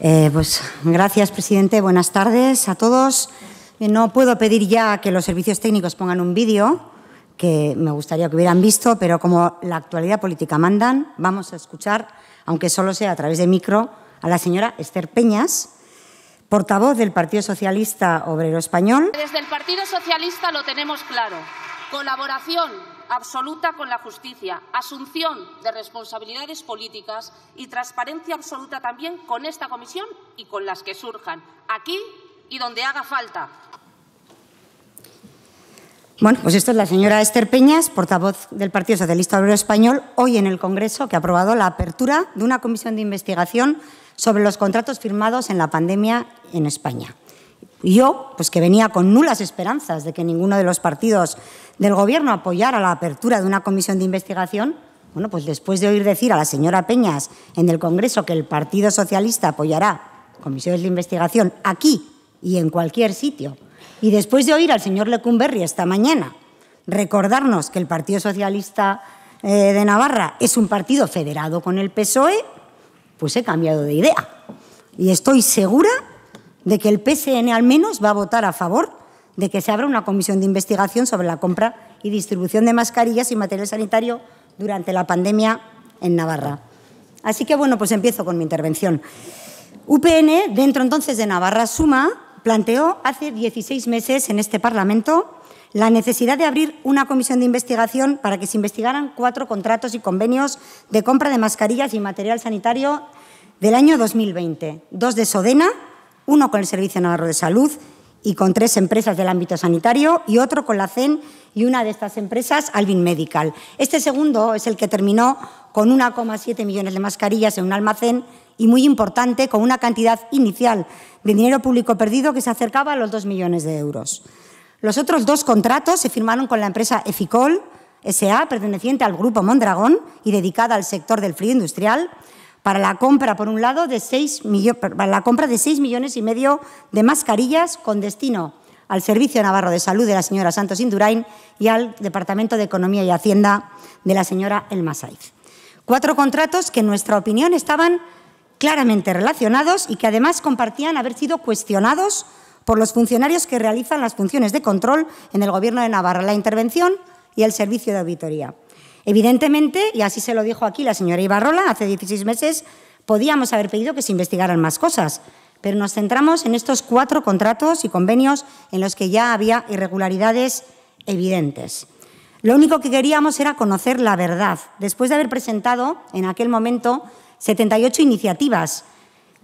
Eh, pues gracias, presidente. Buenas tardes a todos. Eh, no puedo pedir ya que los servicios técnicos pongan un vídeo que me gustaría que hubieran visto, pero como la actualidad política mandan, vamos a escuchar, aunque solo sea a través de micro, a la señora Esther Peñas, portavoz del Partido Socialista Obrero Español. Desde el Partido Socialista lo tenemos claro. Colaboración, absoluta con la justicia, asunción de responsabilidades políticas y transparencia absoluta también con esta comisión y con las que surjan, aquí y donde haga falta. Bueno, pues esto es la señora Esther Peñas, portavoz del Partido Socialista Obrero Español, hoy en el Congreso, que ha aprobado la apertura de una comisión de investigación sobre los contratos firmados en la pandemia en España. Yo, pues que venía con nulas esperanzas de que ninguno de los partidos del Gobierno apoyara la apertura de una comisión de investigación, bueno, pues después de oír decir a la señora Peñas en el Congreso que el Partido Socialista apoyará comisiones de investigación aquí y en cualquier sitio, y después de oír al señor Lecumberri esta mañana recordarnos que el Partido Socialista eh, de Navarra es un partido federado con el PSOE, pues he cambiado de idea. Y estoy segura de que el PSN al menos va a votar a favor de que se abra una comisión de investigación sobre la compra y distribución de mascarillas y material sanitario durante la pandemia en Navarra. Así que bueno, pues empiezo con mi intervención. UPN, dentro entonces de Navarra Suma, planteó hace 16 meses en este Parlamento la necesidad de abrir una comisión de investigación para que se investigaran cuatro contratos y convenios de compra de mascarillas y material sanitario del año 2020, dos de Sodena uno con el Servicio Navarro de Salud y con tres empresas del ámbito sanitario y otro con la CEN y una de estas empresas, Alvin Medical. Este segundo es el que terminó con 1,7 millones de mascarillas en un almacén y muy importante, con una cantidad inicial de dinero público perdido que se acercaba a los 2 millones de euros. Los otros dos contratos se firmaron con la empresa Eficol, SA, perteneciente al grupo Mondragón y dedicada al sector del frío industrial, para la compra, por un lado, de 6 millones, de millones y medio de mascarillas con destino al Servicio Navarro de Salud de la señora Santos Indurain y al Departamento de Economía y Hacienda de la señora Elma Cuatro contratos que, en nuestra opinión, estaban claramente relacionados y que además compartían haber sido cuestionados por los funcionarios que realizan las funciones de control en el Gobierno de Navarra, la intervención y el servicio de auditoría. Evidentemente, y así se lo dijo aquí la señora Ibarrola hace 16 meses, podíamos haber pedido que se investigaran más cosas, pero nos centramos en estos cuatro contratos y convenios en los que ya había irregularidades evidentes. Lo único que queríamos era conocer la verdad, después de haber presentado en aquel momento 78 iniciativas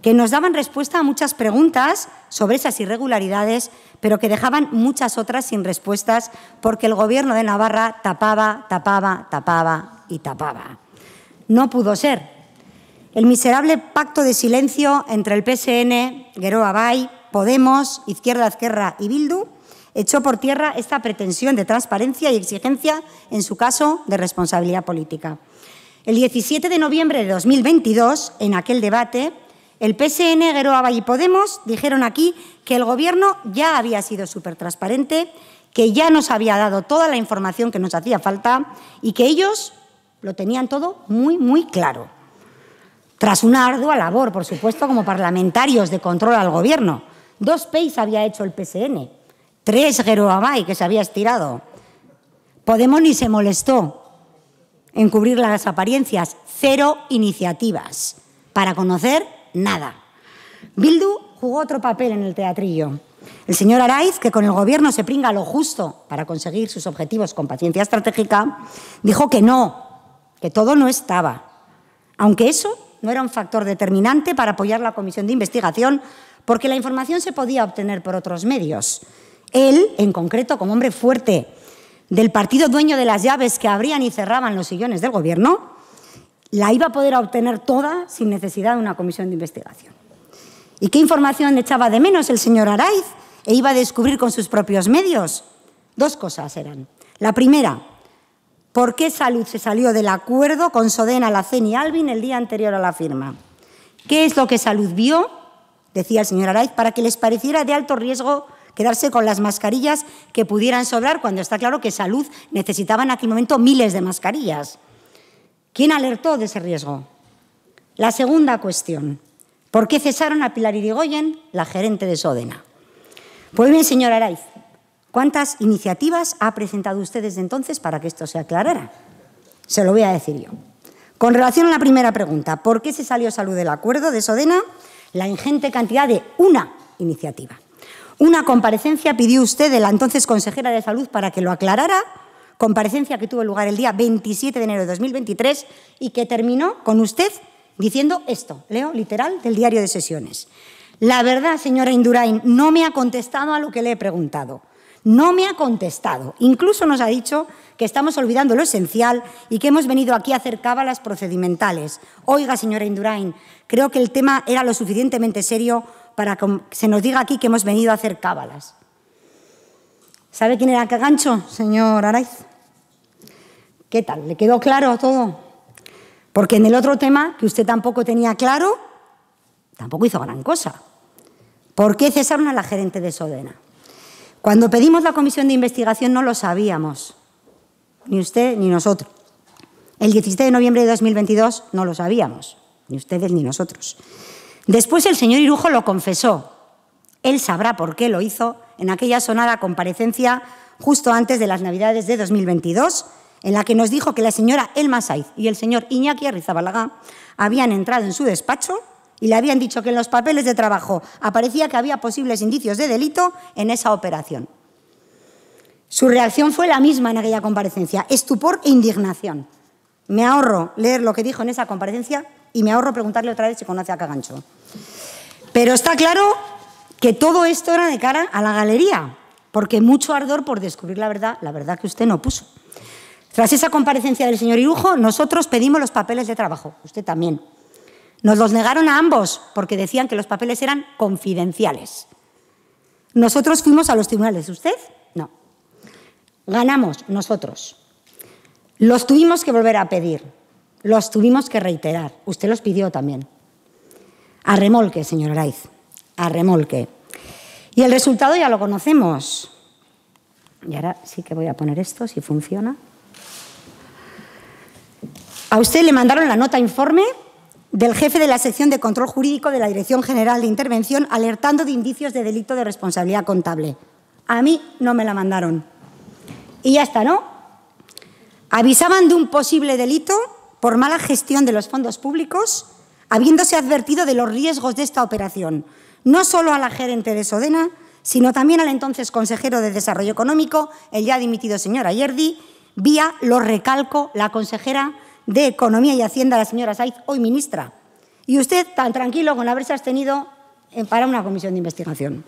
que nos daban respuesta a muchas preguntas sobre esas irregularidades, pero que dejaban muchas otras sin respuestas porque el Gobierno de Navarra tapaba, tapaba, tapaba y tapaba. No pudo ser. El miserable pacto de silencio entre el PSN, guerrero, Bay, Podemos, Izquierda Azquerra y Bildu echó por tierra esta pretensión de transparencia y exigencia, en su caso, de responsabilidad política. El 17 de noviembre de 2022, en aquel debate, el PSN, Geroaba y Podemos dijeron aquí que el Gobierno ya había sido súper transparente, que ya nos había dado toda la información que nos hacía falta y que ellos lo tenían todo muy, muy claro. Tras una ardua labor, por supuesto, como parlamentarios de control al Gobierno. Dos PEIs había hecho el PSN, tres Geroabay que se había estirado. Podemos ni se molestó en cubrir las apariencias, cero iniciativas para conocer nada. Bildu jugó otro papel en el teatrillo. El señor Araiz, que con el gobierno se pringa lo justo para conseguir sus objetivos con paciencia estratégica, dijo que no, que todo no estaba. Aunque eso no era un factor determinante para apoyar la comisión de investigación, porque la información se podía obtener por otros medios. Él, en concreto, como hombre fuerte del partido dueño de las llaves que abrían y cerraban los sillones del gobierno, la iba a poder obtener toda sin necesidad de una comisión de investigación. ¿Y qué información echaba de menos el señor Araiz e iba a descubrir con sus propios medios? Dos cosas eran. La primera, ¿por qué Salud se salió del acuerdo con Sodena, Lacen y Alvin el día anterior a la firma? ¿Qué es lo que Salud vio? Decía el señor Araiz, para que les pareciera de alto riesgo quedarse con las mascarillas que pudieran sobrar, cuando está claro que Salud necesitaba en aquel momento miles de mascarillas. ¿Quién alertó de ese riesgo? La segunda cuestión. ¿Por qué cesaron a Pilar Irigoyen, la gerente de Sodena? Pues bien, señora Araiz, ¿cuántas iniciativas ha presentado usted desde entonces para que esto se aclarara? Se lo voy a decir yo. Con relación a la primera pregunta, ¿por qué se salió salud del acuerdo de Sodena? La ingente cantidad de una iniciativa. Una comparecencia pidió usted de la entonces consejera de salud para que lo aclarara comparecencia que tuvo lugar el día 27 de enero de 2023 y que terminó con usted diciendo esto, leo literal del diario de sesiones. La verdad, señora Indurain, no me ha contestado a lo que le he preguntado. No me ha contestado. Incluso nos ha dicho que estamos olvidando lo esencial y que hemos venido aquí a hacer cábalas procedimentales. Oiga, señora Indurain, creo que el tema era lo suficientemente serio para que se nos diga aquí que hemos venido a hacer cábalas. ¿Sabe quién era que gancho, señor Araiz? ¿Qué tal? ¿Le quedó claro todo? Porque en el otro tema, que usted tampoco tenía claro, tampoco hizo gran cosa. ¿Por qué cesaron a la gerente de Sodena? Cuando pedimos la comisión de investigación no lo sabíamos, ni usted ni nosotros. El 17 de noviembre de 2022 no lo sabíamos, ni ustedes ni nosotros. Después el señor Irujo lo confesó. Él sabrá por qué lo hizo en aquella sonada comparecencia justo antes de las Navidades de 2022 en la que nos dijo que la señora Elma Saiz y el señor Iñaki Arrizabalaga habían entrado en su despacho y le habían dicho que en los papeles de trabajo aparecía que había posibles indicios de delito en esa operación. Su reacción fue la misma en aquella comparecencia, estupor e indignación. Me ahorro leer lo que dijo en esa comparecencia y me ahorro preguntarle otra vez si conoce a Cagancho. Pero está claro que todo esto era de cara a la galería, porque mucho ardor por descubrir la verdad, la verdad que usted no puso. Tras esa comparecencia del señor Irujo, nosotros pedimos los papeles de trabajo, usted también. Nos los negaron a ambos porque decían que los papeles eran confidenciales. Nosotros fuimos a los tribunales, ¿usted? No. Ganamos nosotros. Los tuvimos que volver a pedir, los tuvimos que reiterar. Usted los pidió también. A remolque, señor Araiz, a remolque. Y el resultado ya lo conocemos. Y ahora sí que voy a poner esto, si funciona. A usted le mandaron la nota informe del jefe de la sección de control jurídico de la Dirección General de Intervención alertando de indicios de delito de responsabilidad contable. A mí no me la mandaron. Y ya está, ¿no? Avisaban de un posible delito por mala gestión de los fondos públicos, habiéndose advertido de los riesgos de esta operación, no solo a la gerente de Sodena, sino también al entonces consejero de Desarrollo Económico, el ya dimitido señor Ayerdi, vía, lo recalco, la consejera de Economía y Hacienda, la señora Saiz, hoy ministra. Y usted tan tranquilo con haberse abstenido eh, para una comisión de investigación.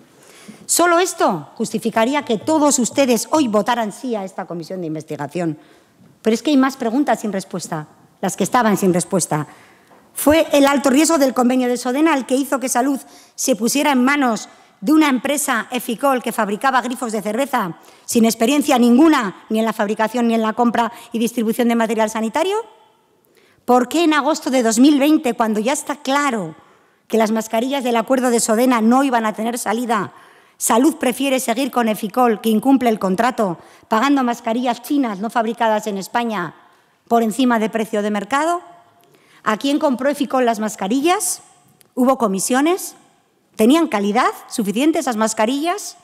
Solo esto justificaría que todos ustedes hoy votaran sí a esta comisión de investigación. Pero es que hay más preguntas sin respuesta, las que estaban sin respuesta. Fue el alto riesgo del convenio de Sodena el que hizo que Salud se pusiera en manos de una empresa Eficol que fabricaba grifos de cerveza sin experiencia ninguna ni en la fabricación ni en la compra y distribución de material sanitario? ¿Por qué en agosto de 2020, cuando ya está claro que las mascarillas del acuerdo de Sodena no iban a tener salida, Salud prefiere seguir con Eficol, que incumple el contrato, pagando mascarillas chinas no fabricadas en España por encima de precio de mercado? ¿A quién compró Eficol las mascarillas? ¿Hubo comisiones? ¿Tenían calidad suficiente esas mascarillas?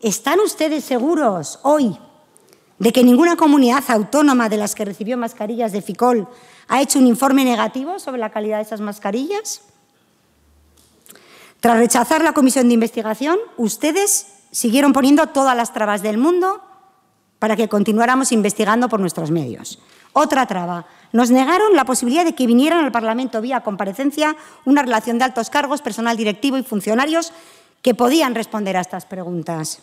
¿Están ustedes seguros hoy de que ninguna comunidad autónoma de las que recibió mascarillas de FICOL ha hecho un informe negativo sobre la calidad de esas mascarillas? Tras rechazar la comisión de investigación, ustedes siguieron poniendo todas las trabas del mundo para que continuáramos investigando por nuestros medios. Otra traba. Nos negaron la posibilidad de que vinieran al Parlamento vía comparecencia una relación de altos cargos, personal directivo y funcionarios que podían responder a estas preguntas.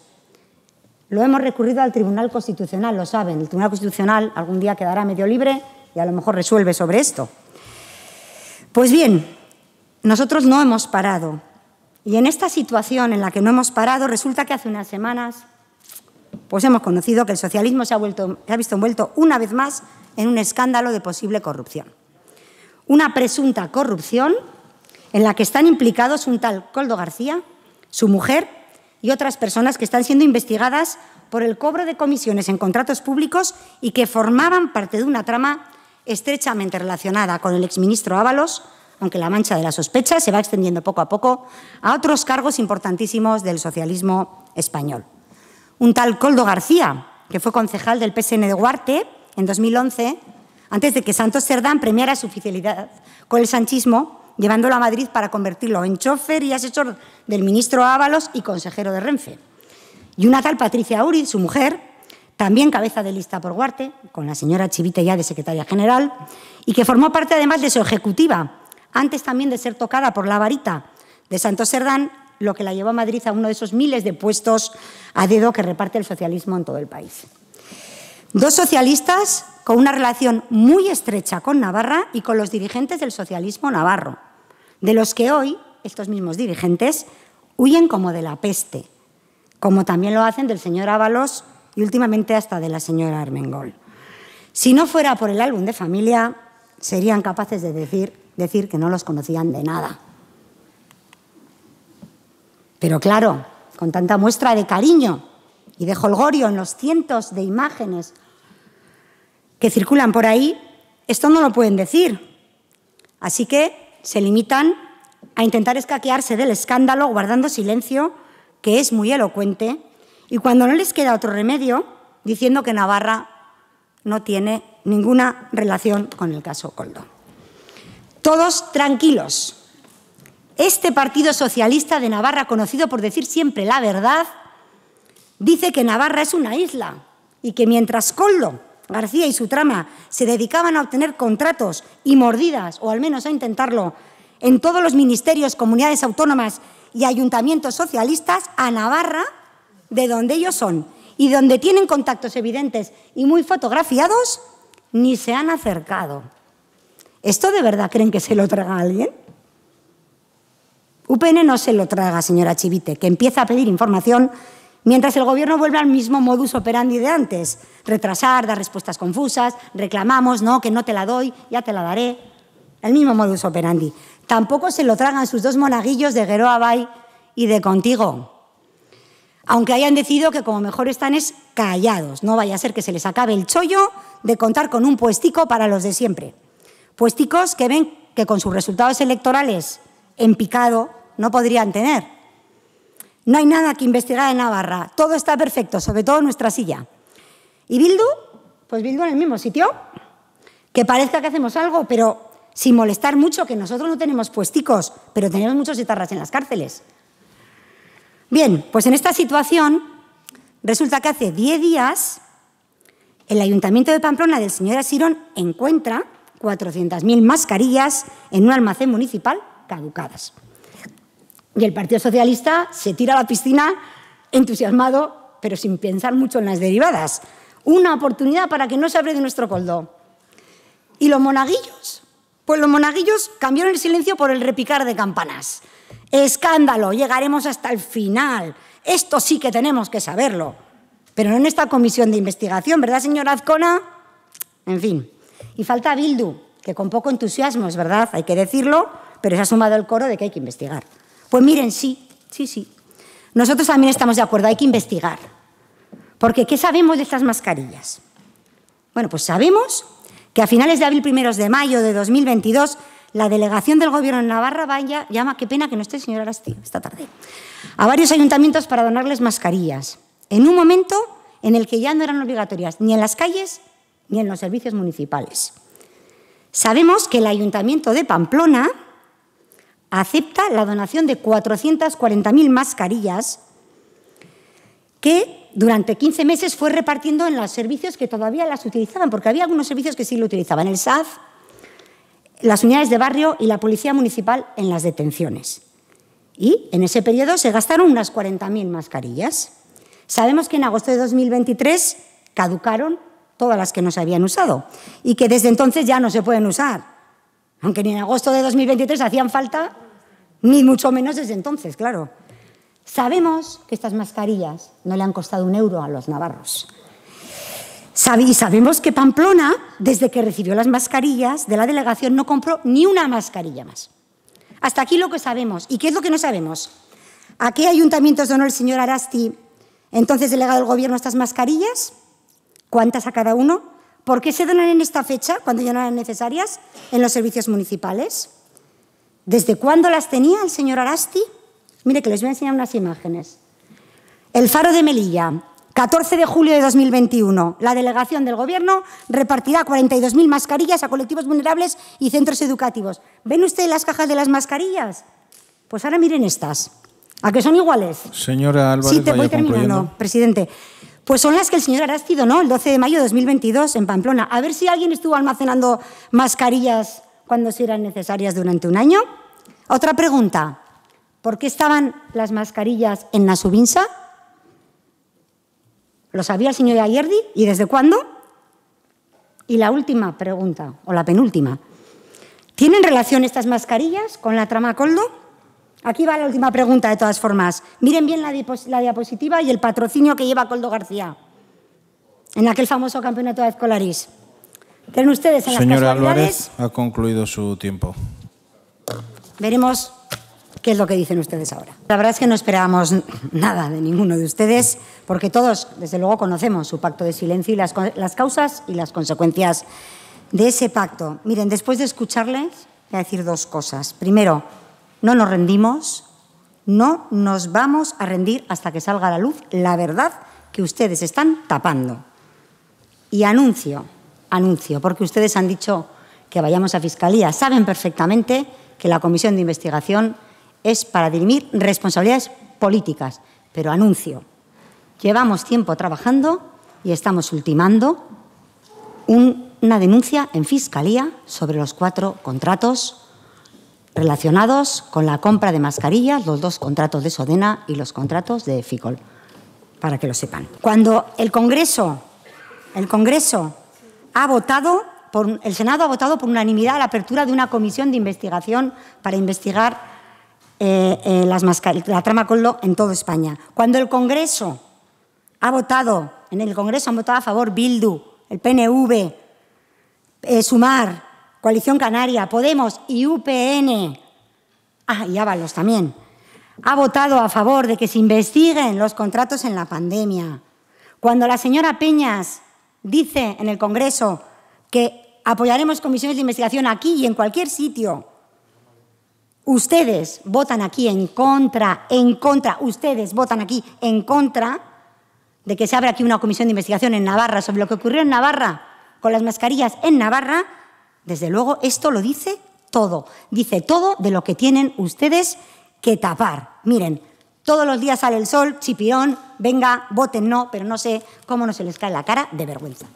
Lo hemos recurrido al Tribunal Constitucional, lo saben. El Tribunal Constitucional algún día quedará medio libre y a lo mejor resuelve sobre esto. Pues bien, nosotros no hemos parado. Y en esta situación en la que no hemos parado, resulta que hace unas semanas pues hemos conocido que el socialismo se ha, vuelto, se ha visto envuelto una vez más en un escándalo de posible corrupción. Una presunta corrupción en la que están implicados un tal Coldo García, su mujer y otras personas que están siendo investigadas por el cobro de comisiones en contratos públicos y que formaban parte de una trama estrechamente relacionada con el exministro Ábalos, aunque la mancha de la sospecha se va extendiendo poco a poco a otros cargos importantísimos del socialismo español. Un tal Coldo García, que fue concejal del PSN de Huarte en 2011, antes de que Santos Cerdán premiara su fidelidad con el sanchismo, llevándolo a Madrid para convertirlo en chofer y asesor del ministro Ábalos y consejero de Renfe. Y una tal Patricia Uriz, su mujer, también cabeza de lista por Guarte, con la señora Chivite ya de secretaria general, y que formó parte además de su ejecutiva, antes también de ser tocada por la varita de Santos Serdán, lo que la llevó a Madrid a uno de esos miles de puestos a dedo que reparte el socialismo en todo el país. Dos socialistas con una relación muy estrecha con Navarra y con los dirigentes del socialismo navarro de los que hoy estos mismos dirigentes huyen como de la peste, como también lo hacen del señor Ábalos y últimamente hasta de la señora Armengol. Si no fuera por el álbum de familia, serían capaces de decir, decir que no los conocían de nada. Pero claro, con tanta muestra de cariño y de holgorio en los cientos de imágenes que circulan por ahí, esto no lo pueden decir. Así que se limitan a intentar escaquearse del escándalo guardando silencio, que es muy elocuente, y cuando no les queda otro remedio, diciendo que Navarra no tiene ninguna relación con el caso Coldo. Todos tranquilos. Este Partido Socialista de Navarra, conocido por decir siempre la verdad, dice que Navarra es una isla y que mientras Coldo García y su trama se dedicaban a obtener contratos y mordidas, o al menos a intentarlo, en todos los ministerios, comunidades autónomas y ayuntamientos socialistas a Navarra, de donde ellos son, y donde tienen contactos evidentes y muy fotografiados, ni se han acercado. ¿Esto de verdad creen que se lo traga alguien? UPN no se lo traga, señora Chivite, que empieza a pedir información mientras el Gobierno vuelve al mismo modus operandi de antes, retrasar, dar respuestas confusas, reclamamos, no, que no te la doy, ya te la daré, el mismo modus operandi. Tampoco se lo tragan sus dos monaguillos de Geroa Bay y de Contigo, aunque hayan decidido que como mejor están es callados, no vaya a ser que se les acabe el chollo de contar con un puestico para los de siempre. Puesticos que ven que con sus resultados electorales en picado no podrían tener no hay nada que investigar en Navarra. Todo está perfecto, sobre todo nuestra silla. ¿Y Bildu? Pues Bildu en el mismo sitio. Que parezca que hacemos algo, pero sin molestar mucho, que nosotros no tenemos puesticos, pero tenemos muchos guitarras en las cárceles. Bien, pues en esta situación resulta que hace 10 días el Ayuntamiento de Pamplona del señor Asirón encuentra 400.000 mascarillas en un almacén municipal caducadas. Y el Partido Socialista se tira a la piscina entusiasmado, pero sin pensar mucho en las derivadas. Una oportunidad para que no se abre de nuestro coldo. ¿Y los monaguillos? Pues los monaguillos cambiaron el silencio por el repicar de campanas. Escándalo, llegaremos hasta el final. Esto sí que tenemos que saberlo. Pero no en esta comisión de investigación, ¿verdad, señora Azcona? En fin. Y falta Bildu, que con poco entusiasmo, es verdad, hay que decirlo, pero se ha sumado el coro de que hay que investigar. Pues miren, sí, sí, sí. Nosotros también estamos de acuerdo, hay que investigar. Porque, ¿qué sabemos de estas mascarillas? Bueno, pues sabemos que a finales de abril, primeros de mayo de 2022, la delegación del Gobierno en Navarra vaya, llama, qué pena que no esté señora Arasti esta tarde, a varios ayuntamientos para donarles mascarillas, en un momento en el que ya no eran obligatorias ni en las calles ni en los servicios municipales. Sabemos que el Ayuntamiento de Pamplona acepta la donación de 440.000 mascarillas que durante 15 meses fue repartiendo en los servicios que todavía las utilizaban, porque había algunos servicios que sí lo utilizaban, el SAF, las unidades de barrio y la policía municipal en las detenciones. Y en ese periodo se gastaron unas 40.000 mascarillas. Sabemos que en agosto de 2023 caducaron todas las que no se habían usado y que desde entonces ya no se pueden usar. Aunque ni en agosto de 2023 hacían falta, ni mucho menos desde entonces, claro. Sabemos que estas mascarillas no le han costado un euro a los navarros. Y sabemos que Pamplona, desde que recibió las mascarillas de la delegación, no compró ni una mascarilla más. Hasta aquí lo que sabemos. ¿Y qué es lo que no sabemos? ¿A qué ayuntamientos donó el señor Arasti, entonces delegado del gobierno, estas mascarillas? ¿Cuántas a cada uno? ¿Por qué se donan en esta fecha, cuando ya no eran necesarias, en los servicios municipales? ¿Desde cuándo las tenía el señor Arasti? Mire que les voy a enseñar unas imágenes. El Faro de Melilla, 14 de julio de 2021. La delegación del Gobierno repartirá 42.000 mascarillas a colectivos vulnerables y centros educativos. ¿Ven usted las cajas de las mascarillas? Pues ahora miren estas. ¿A qué son iguales? Señora Álvarez, sí, te voy terminando, presidente pues son las que el señor Arástido, ¿no? el 12 de mayo de 2022 en Pamplona. A ver si alguien estuvo almacenando mascarillas cuando se eran necesarias durante un año. Otra pregunta. ¿Por qué estaban las mascarillas en la subinsa? ¿Lo sabía el señor Ayerdi? ¿Y desde cuándo? Y la última pregunta, o la penúltima. ¿Tienen relación estas mascarillas con la trama Coldo? Aquí va la última pregunta, de todas formas. Miren bien la, diapositiva y el patrocinio que lleva Coldo García en aquel famoso campeonato de Escolaris. Tienen ustedes Señora Álvarez ha concluido su tiempo. Veremos qué es lo que dicen ustedes ahora. La verdad es que no esperábamos nada de ninguno de ustedes, porque todos, desde luego, conocemos su pacto de silencio y las, las causas y las consecuencias de ese pacto. Miren, después de escucharles, voy a decir dos cosas. Primero, no nos rendimos, no nos vamos a rendir hasta que salga a la luz la verdad que ustedes están tapando. Y anuncio, anuncio, porque ustedes han dicho que vayamos a Fiscalía. Saben perfectamente que la Comisión de Investigación es para dirimir responsabilidades políticas, pero anuncio, llevamos tiempo trabajando y estamos ultimando una denuncia en Fiscalía sobre los cuatro contratos relacionados con la compra de mascarillas, los dos contratos de Sodena y los contratos de FICOL, para que lo sepan. Cuando el Congreso, el Congreso ha votado, por, el Senado ha votado por unanimidad la apertura de una comisión de investigación para investigar eh, eh, la trama Coldo en toda España. Cuando el Congreso ha votado, en el Congreso han votado a favor Bildu, el PNV, eh, Sumar, Coalición Canaria, Podemos y UPN, ah, y Ábalos también, ha votado a favor de que se investiguen los contratos en la pandemia. Cuando la señora Peñas dice en el Congreso que apoyaremos comisiones de investigación aquí y en cualquier sitio, ustedes votan aquí en contra, en contra, ustedes votan aquí en contra de que se abra aquí una comisión de investigación en Navarra sobre lo que ocurrió en Navarra con las mascarillas en Navarra desde luego, esto lo dice todo. Dice todo de lo que tienen ustedes que tapar. Miren, todos los días sale el sol, chipirón, venga, voten no, pero no sé cómo no se les cae la cara de vergüenza.